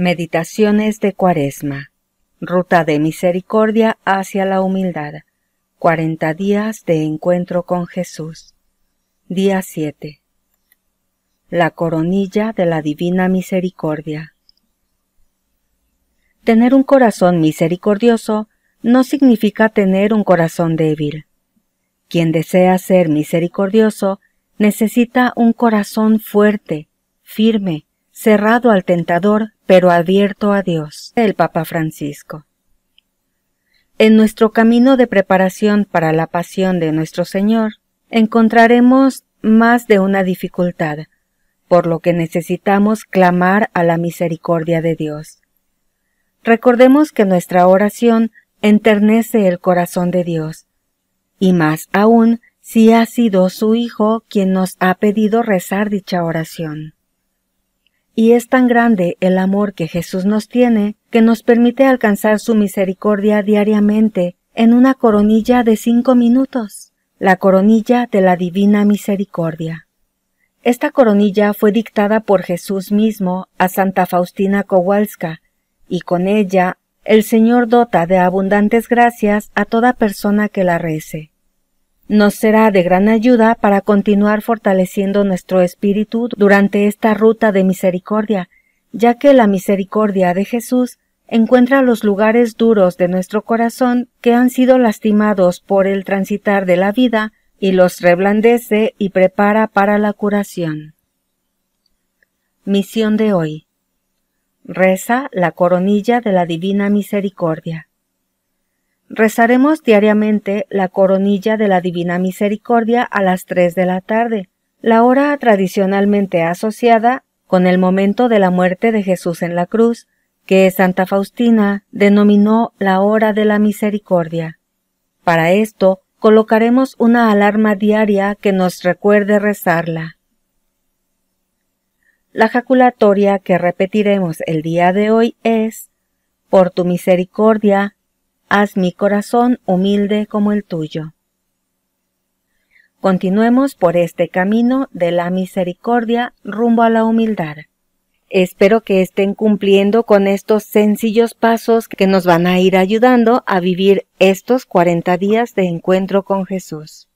Meditaciones de Cuaresma. Ruta de misericordia hacia la humildad. Cuarenta días de encuentro con Jesús. Día 7. La coronilla de la divina misericordia. Tener un corazón misericordioso no significa tener un corazón débil. Quien desea ser misericordioso necesita un corazón fuerte, firme, cerrado al tentador, pero abierto a Dios, el Papa Francisco. En nuestro camino de preparación para la pasión de nuestro Señor, encontraremos más de una dificultad, por lo que necesitamos clamar a la misericordia de Dios. Recordemos que nuestra oración enternece el corazón de Dios, y más aún si ha sido su Hijo quien nos ha pedido rezar dicha oración. Y es tan grande el amor que Jesús nos tiene que nos permite alcanzar su misericordia diariamente en una coronilla de cinco minutos, la coronilla de la Divina Misericordia. Esta coronilla fue dictada por Jesús mismo a Santa Faustina Kowalska, y con ella el Señor dota de abundantes gracias a toda persona que la rece nos será de gran ayuda para continuar fortaleciendo nuestro espíritu durante esta ruta de misericordia, ya que la misericordia de Jesús encuentra los lugares duros de nuestro corazón que han sido lastimados por el transitar de la vida y los reblandece y prepara para la curación. Misión de hoy. Reza la coronilla de la Divina Misericordia. Rezaremos diariamente la coronilla de la Divina Misericordia a las 3 de la tarde, la hora tradicionalmente asociada con el momento de la muerte de Jesús en la cruz, que Santa Faustina denominó la hora de la misericordia. Para esto, colocaremos una alarma diaria que nos recuerde rezarla. La jaculatoria que repetiremos el día de hoy es, por tu misericordia, haz mi corazón humilde como el tuyo. Continuemos por este camino de la misericordia rumbo a la humildad. Espero que estén cumpliendo con estos sencillos pasos que nos van a ir ayudando a vivir estos 40 días de encuentro con Jesús.